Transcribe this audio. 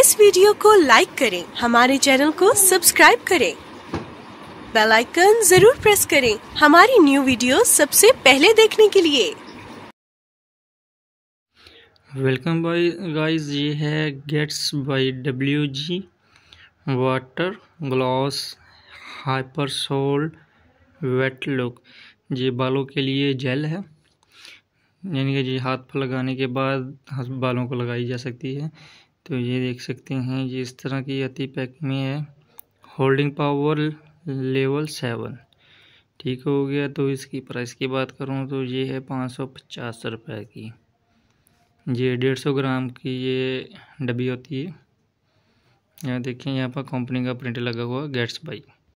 इस वीडियो को लाइक करें हमारे चैनल को सब्सक्राइब करें बेल आइकन जरूर प्रेस करें हमारी न्यू वीडियो सबसे पहले देखने के लिए वेलकम बाई गाइज ये है Gatsby W G water gloss hyper solid wet look ये बालों के लिए जेल है यानी कि जी हाथ पर लगाने के बाद बालों को लगाई जा सकती है तो ये देख सकते हैं ये इस तरह की अति पैक में है होल्डिंग पावर लेवल सेवन ठीक हो गया तो इसकी प्राइस की बात करूँ तो ये है पाँच सौ पचास रुपये की ये डेढ़ सौ ग्राम की ये डब्बी होती है यहाँ देखिए यहाँ पर कंपनी का प्रिंट लगा हुआ गेट्स बाई